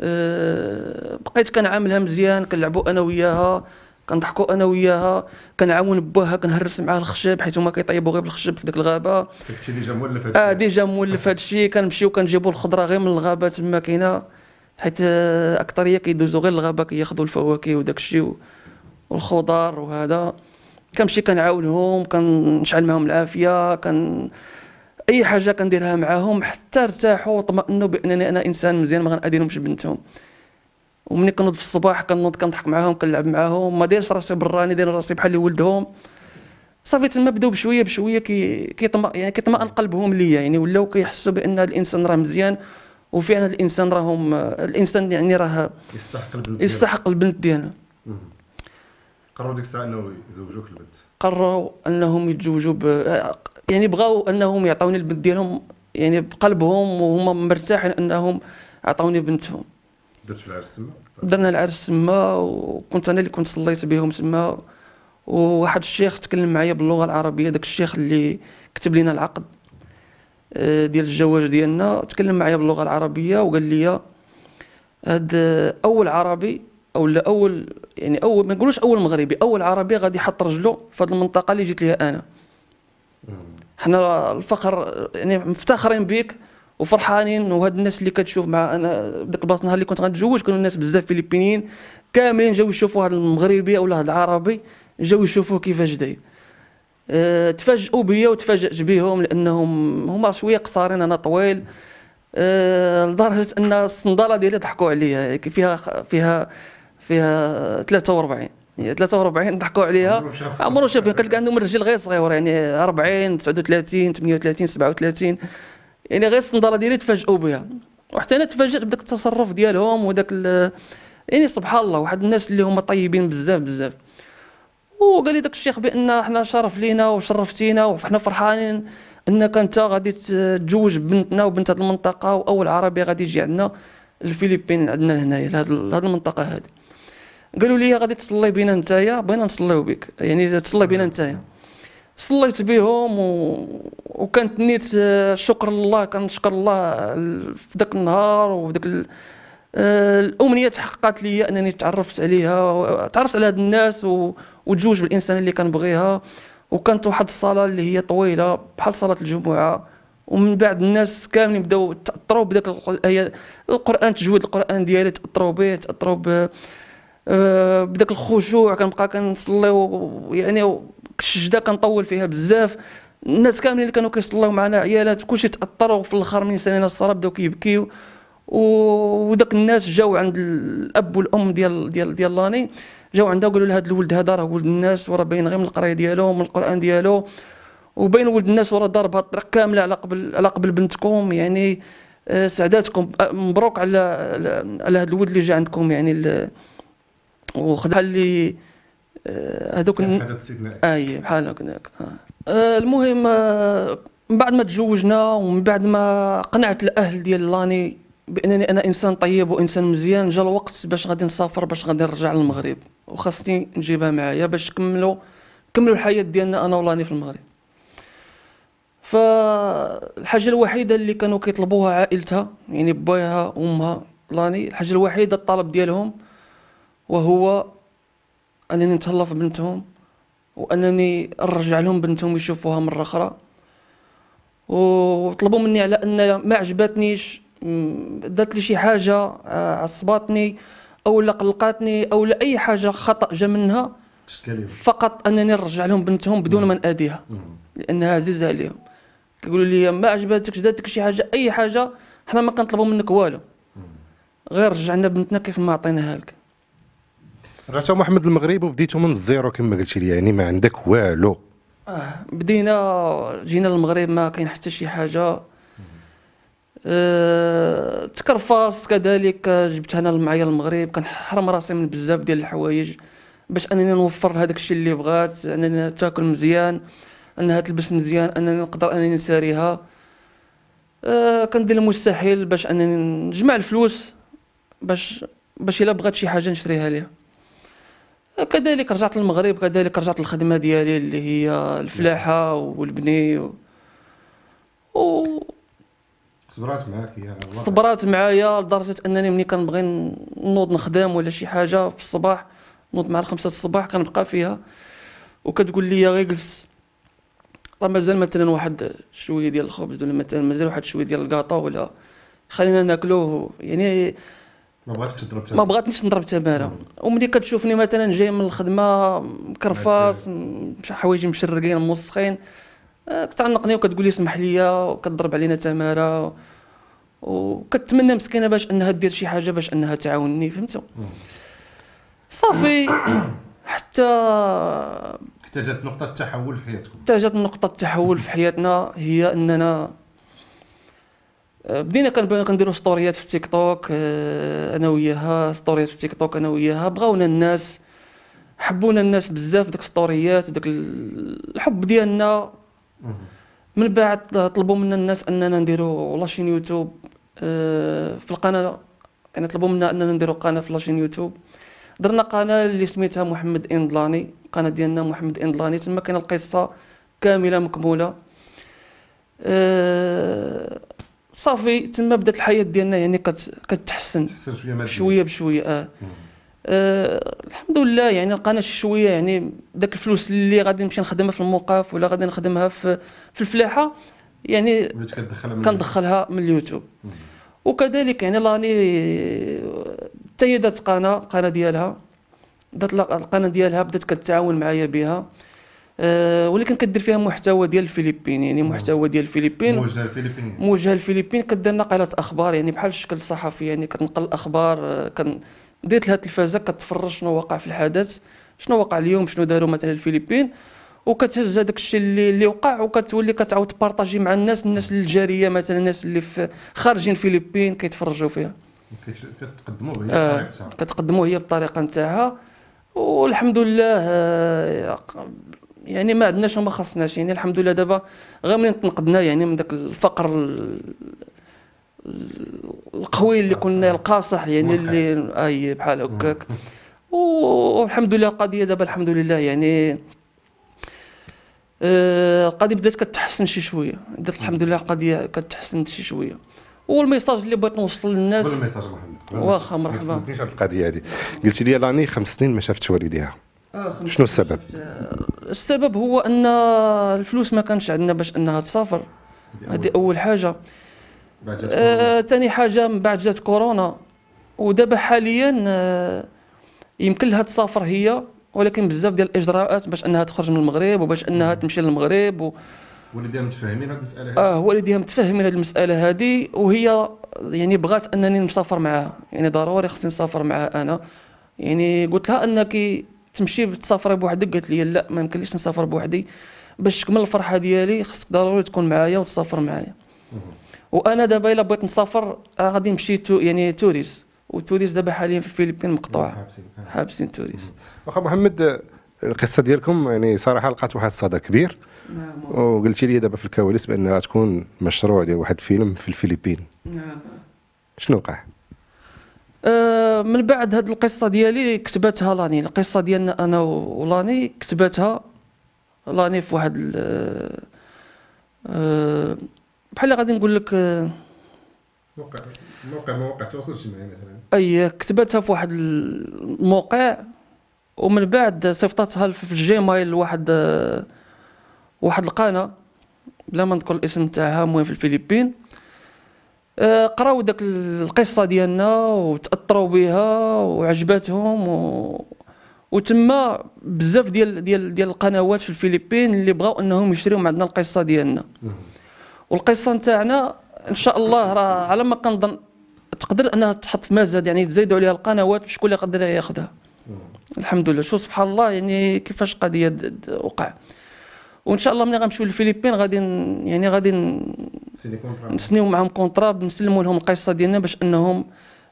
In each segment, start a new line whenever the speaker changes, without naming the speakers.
أه، بقيت كنعاملها مزيان كنلعبوا انا وياها كنضحكوا انا وياها كنعاون باها كنهرس معاه الخشب حيت هما كيطيبوا غير بالخشب في ديك الغابه
كنتي ديجا مولف هادشي اه
ديجا مولف هادشي كنمشيو كنجيبوا الخضره غير من الغابه تما كاينه حيت آه، اكثريه كيدوزوا غير الغابه كياخذوا الفواكه وداك الشيء والخضار وهذا كنمشي كنعاونهم كنشعل معاهم العافيه كن اي حاجه كنديرها معاهم حتى ارتاحوا واطمئنوا بانني انا انسان مزيان ما غاديرهمش بنتهم ومني كنوض في الصباح كنوض كنضحك معاهم كنلعب معاهم ما دايرش راسي براني داير راسي بحال ولدهم صافي تما بداو بشويه بشويه كي كيطمئن يعني كيطمئن قلبهم ليا يعني ولاو كيحسوا بان الانسان راه مزيان وفعلا الانسان راهم الانسان يعني راه
يستحق البنت يستحق
البنت ديالنا
قرروا ديك الساعه انه يزوجوك البنت
قرروا انهم يتزوجوا ب يعني بغاو انهم يعطوني البنت ديالهم يعني بقلبهم وهما مرتاحين انهم عطاوني بنتهم
درت العرس تما
درنا العرس تما وكنت انا اللي كنت صليت بهم تما وواحد الشيخ تكلم معايا باللغه العربيه داك الشيخ اللي كتب لنا العقد آه، ديال الجواج ديالنا تكلم معايا باللغه العربيه وقال لي هاد اول عربي او لا اول يعني اول ما نقولوش اول مغربي اول عربي غادي يحط رجله في هذه المنطقه اللي جيت ليها انا حنا الفخر يعني مفتخرين بيك وفرحانين وهاد الناس اللي كتشوف مع انا ديك البلاصه نهار اللي كنت غنتزوج كانوا الناس بزاف فيلبينيين كاملين جاو يشوفوا هاد المغربي او هاد العربي جاو يشوفوه كيفاش داير أه تفاجئوا بيا وتفاجئت بيهم لانهم هما شويه قصارين انا طويل أه لدرجه ان الصنداله ديالي ضحكوا عليا يعني فيها فيها فيها 43 43 يعني ضحكوا عليها عمرو شاف قال لك عندهم رجل غير صغير يعني 40 39 38 37 يعني غير الصنداله ديالي تفاجئوا بها وحتى انا تفاجئت بداك التصرف ديالهم وداك يعني سبحان الله واحد الناس اللي هما طيبين بزاف بزاف وقال لي داك الشيخ بان حنا شرف لينا وشرفتينا وحنا فرحانين انك انت غادي تتزوج بنتنا وبنت هذه المنطقه واول عربي غادي يجي عندنا الفلبين عندنا هنايا لهذه المنطقه هذه قالوا لي غادي تصلي بينا نتايا بغينا نصليو بك يعني تصلي بينا نتايا صليت بهم و... وكانت نيت آه، شكر الله كنشكر الله في ذاك النهار وداك ال... آه، الامنيه تحققت لي انني تعرفت عليها تعرفت على هاد الناس و... وتزوج بالانسان اللي كنبغيها وكانت واحد الصلاه اللي هي طويله بحال صلاه الجمعه ومن بعد الناس كاملين بداو تاثروا بداك الايه القران تجويد القران ديالي تاثروا به تاثروا ب... آه، بداك الخشوع كنبقى كنصليو يعني السجده كنطول فيها بزاف الناس كاملين اللي كانوا كيصليو معنا عيالات كلشي تاثروا في الاخر من سالينا الصلاه بداو كيبكيو وداك الناس جاو عند الاب والام ديال ديال ديال لاني جاو عندها وقالوا لها هذا الولد هذا راه ولد الناس وراه باين غير من القرايه ديالو من القران ديالو وبين ولد الناس وراه هاد الطريق كامله على قبل على قبل بنتكم يعني آه، سعداتكم آه، مبروك على على هذا الولد اللي جا عندكم يعني وخدا بحال اللي آه، هذوك اي بحال هكذاك آه. آه، المهم من بعد ما تزوجنا ومن بعد ما قنعت الاهل ديال لاني بانني انا انسان طيب وانسان مزيان جا الوقت باش غادي نسافر باش غادي نرجع للمغرب وخاصني نجيبها معايا باش نكملوا نكملوا الحياه ديالنا انا ولاني في المغرب فالحاجه الوحيده اللي كانوا كيطلبوها عائلتها يعني بايها وامها لاني الحاجه الوحيده الطلب ديالهم وهو انني نتهلا في بنتهم وانني نرجع لهم بنتهم يشوفوها مره اخرى وطلبوا مني على ان ما عجبتنيش دات لي شي حاجه آه، عصباتني او قلقاتني او لاي اي حاجه خطا جا منها فقط انني نرجع لهم بنتهم بدون نعم. ما ناديها نعم. لانها عزيزه عليهم كيقولوا لي ما عجبتكش داتك شي حاجه اي حاجه حنا ما كنطلبوا منك والو نعم. غير رجعنا بنتنا كيف ما عطيناها لك
رجعتوا محمد المغرب وبديتو من الزيرو كما قلتي لي يعني ما عندك والو
اه بدينا جينا للمغرب ما كاين حتى شي حاجه أه تكرفص كذلك جبت انا معايا المغرب كنحرم راسي من بزاف ديال الحوايج باش انني نوفر هذاك الشيء اللي بغات انني تاكل مزيان انها تلبس مزيان انني نقدر انني نساريها أه كندير المستحيل باش انني نجمع الفلوس باش باش الا بغات شي حاجه نشريها ليها كذلك رجعت للمغرب كذلك رجعت للخدمه ديالي اللي هي الفلاحه والبني و...
و... صبرات معاك يا
صبرات معايا لدرجه انني ملي كنبغي نوض نخدم ولا شي حاجه في الصباح نوض مع الخمسة الصباح كنبقى فيها وكتقول لي غير جلس راه مازال مثلا واحد شويه ديال الخبز ولا مثلا مازال واحد شويه ديال الكاطا ولا خلينا ناكلوه يعني
ما بغاتش تضرب تماره
ما بغاتنيش نضرب تماره وملي كتشوفني مثلا جاي من الخدمه مكرفاص شي حوايج مشرقين موسخين آه، كتعنقني وكتقول لي سمح لي وكتضرب علينا تماره وكتمنى مسكينه باش انها دير شي حاجه باش انها تعاونني فهمتوا صافي حتى
احتاجت نقطه تحول في حياتكم
احتاجت نقطه تحول في حياتنا هي اننا بدينا كنديروا ستوريات في تيك توك آه، انا وياها ستوريات في تيك توك انا وياها بغاونا الناس حبونا الناس بزاف ديك ستوريات وداك الحب ديالنا من بعد طلبوا منا الناس اننا نديروا لاشين يوتيوب آه، في القناه يعني طلبوا منا اننا نديروا قناه في لاشين يوتيوب درنا قناه اللي سميتها محمد اندلاني القناه ديالنا محمد اندلاني تما كان القصه كامله مكموله أه صافي تما بدات الحياه ديالنا يعني كتحسن شويه بشويه آه. آه الحمد لله يعني لقينا شويه يعني داك الفلوس اللي غادي نمشي نخدمها في الموقف ولا غادي نخدمها في في الفلاحه يعني كندخلها من اليوتيوب وكذلك يعني لاني حتى هي دات قناه قناه ديالها دات القناه ديالها بدات كتعاون معايا بها آه، ولكن كدير فيها محتوى ديال الفلبين يعني نعم. محتوى ديال الفلبين موجه للفلبين موجه للفلبين كدير نقلات اخبار يعني بحال الشكل الصحفي يعني كتنقل الاخبار آه، كن ديت لها التلفازه كتفرج شنو وقع في الحدث شنو وقع اليوم شنو داروا مثلا الفلبين وكتهز هذاك الشيء اللي اللي وقع وكتولي كتعاود تبارطاجي مع الناس الناس الجاريه مثلا الناس اللي في خارجين الفلبين كيتفرجوا فيها
كتقدموا هي آه
كتقدموا هي بطريقه نتاعها والحمد لله آه، يعني ما عندناش وما خصناش يعني الحمد لله دابا غير ملي تنقدنا يعني من داك الفقر القوي اللي كنا القاصح يعني اللي اي بحال هكاك والحمد لله القضيه دابا الحمد لله يعني القضيه آه، بدات كتحسن شي شويه بدات الحمد لله القضيه كتحسن شي شويه والميساج اللي بغيت نوصل للناس الميساج
واخا مرحبا ما القضيه هذه قلت لي راني خمس سنين ما شفتش والديها آه، شنو السبب؟ آه،
السبب هو ان الفلوس ما كانش عندنا باش انها تسافر هذه اول حاجه ثاني آه حاجه من بعد جات كورونا ودابا حاليا آه يمكن لها تسافر هي ولكن بزاف ديال الاجراءات باش انها تخرج من المغرب وباش انها تمشي للمغرب و...
والديها متفاهمين هذه المساله هذه اه
والديها متفاهمين هذه المساله هذه وهي يعني بغات انني نسافر معاها يعني ضروري خصني نسافر معاها انا يعني قلت لها انك تمشي تسافري بوحدك قالت لي لا ما يمكنليش نسافر بوحدي باش تكمل الفرحه ديالي خصك ضروري تكون معايا وتسافر معايا وانا دابا الا بغيت نسافر آه، غادي نمشي تو يعني توريس وتوريس دابا حاليا في الفلبين
مقطوعه حابسين آه. توريس واخا محمد القصه ديالكم يعني صراحه لقات واحد الصدى كبير نعم وقلتي لي دابا في الكواليس بان غتكون مشروع ديال واحد فيلم في الفلبين نعم شنو وقع؟
آه، من بعد هاد القصه ديالي كتبتها لاني القصه ديالنا انا ولاني كتبتها لاني في واحد آه، بحال غادي نقول لك آه،
موقع موقع موقع التواصل الاجتماعي مثلا
اي كتبتها في واحد الموقع ومن بعد صيفطتها في الجيميل لواحد واحد القناه بلا ما نذكر الاسم تاعها المهم في الفلبين آه، قراو داك القصه ديالنا وتاثروا بها وعجبتهم و... وتما بزاف ديال ديال ديال القنوات في الفلبين اللي بغاو انهم يشريو عندنا القصه ديالنا نعم. والقصه نتاعنا ان شاء الله راه على ما كنظن تقدر انها تحط في مزاد يعني تزيدوا عليها القنوات شكون اللي يقدر ياخذها نعم. الحمد لله شو سبحان الله يعني كيفاش قضيه وقع وان شاء الله ملي غنمشيو للفلبين غادي يعني غادي نسنيو معهم كونترا نسلموا لهم القصه ديالنا باش انهم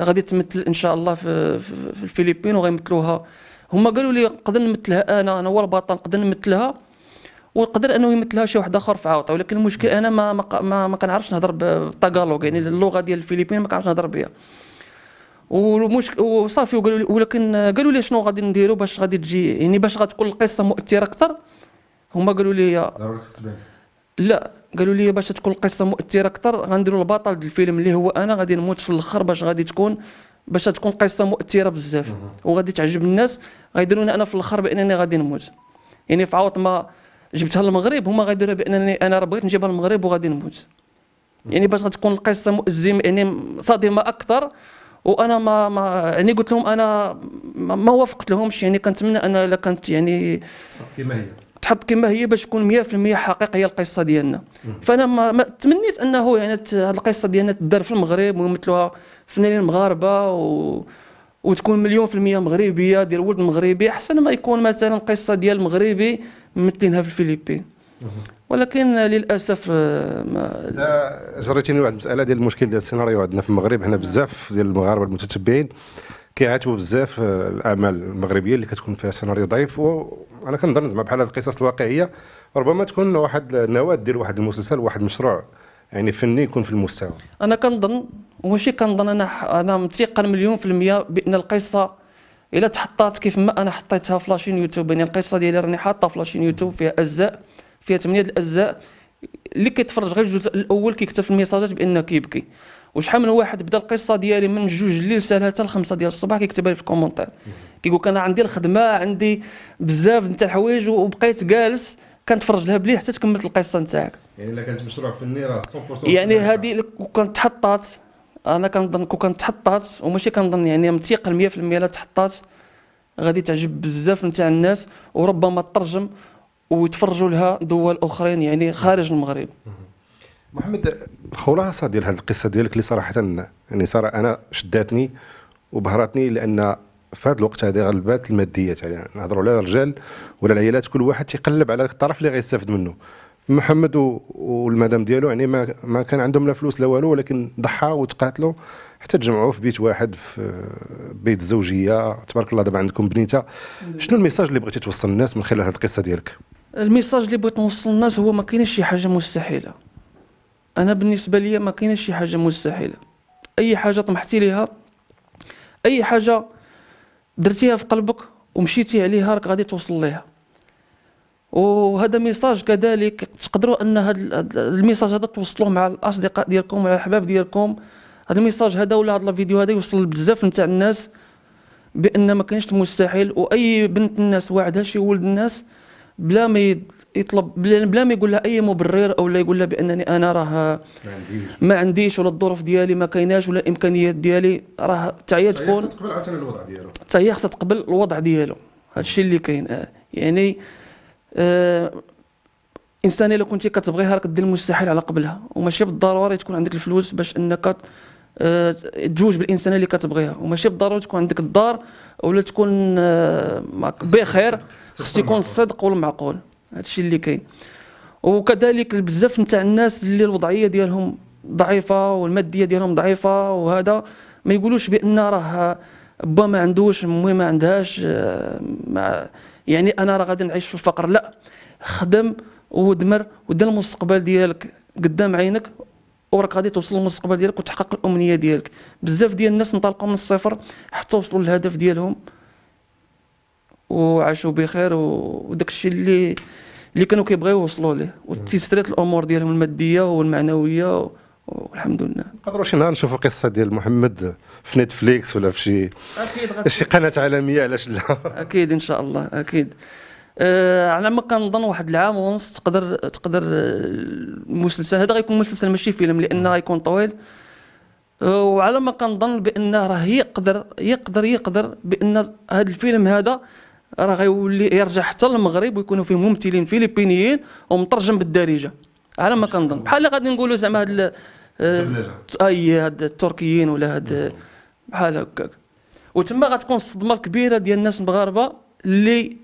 غادي تمثل ان شاء الله في, في الفلبين وغيمثلوها هما قالوا لي نقدر نمثلها انا انا هو البطل نقدر نمثلها ويقدر انه يمثلها شي واحد اخر في عوطه ولكن المشكل انا ما ما, ما كنعرفش نهضر بالتاغالوغ يعني اللغه ديال الفلبين ما كنعرفش نهضر بها والمشكل وصافي وقالوا لي ولكن قالوا لي شنو غادي نديرو باش غادي تجي يعني باش غتكون القصه مؤثره اكثر هما قالوا لي لا قالوا لي باش تكون القصه مؤثره اكثر غنديروا البطل ديال الفيلم اللي هو انا غادي نموت في الاخر باش غادي تكون باش تكون قصه مؤثره بزاف وغادي تعجب الناس غيديروني انا في الاخر بانني غادي نموت يعني في عوض ما جبتها للمغرب هما غيديروها بانني انا بغيت نجيبها للمغرب وغادي نموت يعني باش غتكون القصه مؤزمه يعني صادمه اكثر وانا ما, ما يعني قلت لهم انا ما, ما وافقت لهمش يعني كنتمنى انا الا كانت يعني كما هي تحط كما هي باش تكون 100% حقيقيه القصه ديالنا فانا ما, ما تمنيت انه يعني هذه القصه ديالنا تدار في المغرب ويمثلوها فنانين مغاربه و وتكون مليون في المية مغربية ديال ولد مغربي أحسن ما يكون مثلا قصة ديال مغربي مثلينها في الفلبين ولكن للاسف آه،
ما جريتيني واحد المساله ديال المشكل ديال السيناريو عندنا في المغرب هنا بزاف ديال المغاربه المتتبعين كيعاتبوا بزاف آه، الاعمال المغربيه اللي كتكون فيها سيناريو ضعيف وانا كنظن زعما بحال هذه القصص الواقعيه ربما تكون واحد النواه ديال واحد المسلسل واحد المشروع يعني فني يكون في المستوى
انا كنظن وماشي كنظن انا انا متيقن مليون في المية بان القصه الا تحطات كيف ما انا حطيتها في لاشين يوتيوب يعني القصه ديالي راني حاطه في لاشين يوتيوب فيها اجزاء فيها ثمانية الاجزاء اللي كيتفرج غير الجزء الاول في الميساجات بانه كيبكي وشحال من واحد بدا القصه ديالي من جوج الليل سالها حتى لخمسه ديال الصباح كيكتبها لي في الكومنتير كيقول انا عندي الخدمه عندي بزاف نتاع الحوايج وبقيت جالس كنتفرج لها بليه حتى تكملت القصه نتاعك
يعني الا كانت مشروع فني راه 100% يعني
هذه كنت تحطات انا كنظن كون كانت تحطات وماشي كنظن يعني متيقن 100% الا تحطات غادي تعجب بزاف نتاع الناس وربما تترجم ويتفرجوا لها دول اخرين يعني خارج المغرب
محمد خلاصه ديال هذه القصه ديالك اللي صراحه يعني صراحه انا شداتني وبهرتني لان في هذا الوقت هذا غلبات الماديات يعني نهضروا على الرجال ولا العيالات كل واحد تيقلب على الطرف اللي غيستافد منه محمد والمدام ديالو يعني ما ما كان عندهم لا فلوس لا والو ولكن ضحى وتقاتلوا حتى تجمعوا في بيت واحد في بيت الزوجيه تبارك الله دابا عندكم بنيته شنو الميساج اللي بغيتي توصل للناس من خلال هذه القصه ديالك
الميساج اللي بغيت نوصل للناس هو ما كاينش شي حاجه مستحيله انا بالنسبه لي ما كاينش شي حاجه مستحيله اي حاجه طمحتي ليها اي حاجه درتيها في قلبك ومشيتي عليها راك غادي توصل ليها وهذا ميساج كذلك تقدروا ان هذا الميساج هذا توصلوه مع الاصدقاء ديالكم مع الاحباب ديالكم هذا الميساج هذا ولا هذا الفيديو هذا يوصل بزاف نتاع الناس بان ما كاينش مستحيل واي بنت الناس واعدها شي ولد الناس بلا ما يطلب بلا ما يقول لها اي مبرر او لا يقول لها بانني انا راه ما عنديش ولا الظروف ديالي ما كايناش ولا الامكانيات ديالي راه حتى هي تكون خاصها
تقبل الوضع ديالو
حتى هي خصها تقبل الوضع ديالو هادشي اللي كاين آه، يعني آه انسان الا كنتي كتبغيها راك دير المستحيل على قبلها وماشي بالضروري تكون عندك الفلوس باش انك آه، تجوج بالانسانه اللي كتبغيها وماشي بالضروره تكون عندك الدار ولا تكون آه، بخير خص يكون الصدق والمعقول هادشي اللي كاين وكذلك بزاف نتاع الناس اللي الوضعيه ديالهم ضعيفه والماديه ديالهم ضعيفه وهذا ما يقولوش بان راه با ما عندوش مي ما عندهاش آه، ما يعني انا راه غادي نعيش في الفقر لا خدم ودمر ودير المستقبل ديالك قدام عينك وراك غادي توصل للمستقبل ديالك وتحقق الامنيه ديالك بزاف ديال الناس انطلقوا من الصفر حتى وصلوا للهدف ديالهم وعاشوا بخير وداك الشيء اللي اللي كانوا كيبغيو يوصلوا ليه وتيسرات الامور ديالهم الماديه
والمعنويه والحمد لله نقدروا شي نهار نشوفوا قصه ديال محمد في نتفليكس ولا في شي اكيد شي قناه عالميه علاش لا اكيد ان شاء الله اكيد
أه على ما كنظن واحد العام ونص تقدر تقدر المسلسل هذا غيكون مسلسل ماشي فيلم لانه غيكون طويل آه، وعلى ما كنظن بانه راه يقدر يقدر يقدر بان هذا الفيلم هذا راه غيولي يرجع حتى للمغرب ويكونوا فيه ممثلين فيلبينيين ومترجم بالدارجه على ما كنظن بحال اللي غادي نقولوا زعما هاد آه، اي هاد التركيين ولا هاد نعم. بحال هكاك وتما غتكون الصدمه الكبيره ديال الناس المغاربه اللي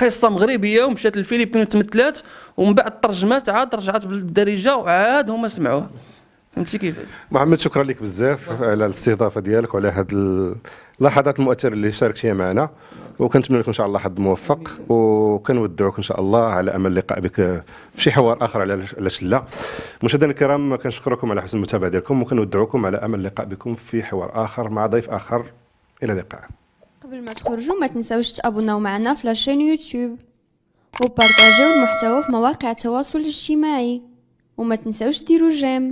قصه مغربيه ومشات للفلبين وتمثلات ومن بعد ترجمات عاد رجعت بالدارجه وعاد هما سمعوها فهمتي كيفاش
محمد شكرا لك بزاف على الاستضافه ديالك وعلى هذه اللحظات المؤثره اللي شاركتيها معنا وكنتمنى لكم ان شاء الله حظ موفق وكنودعوك ان شاء الله على امل لقاء بك في شي حوار اخر على شله مشاهدينا الكرام كنشكركم على حسن المتابعه ديالكم وكنودعوكم على امل لقاء بكم في حوار اخر مع ضيف اخر الى اللقاء
قبل ما تخرجوا ما تنساوش تابوناو معنا في لاشين يوتيوب وبارطاجيو المحتوى في مواقع التواصل الاجتماعي وما تنساوش ديروا جيم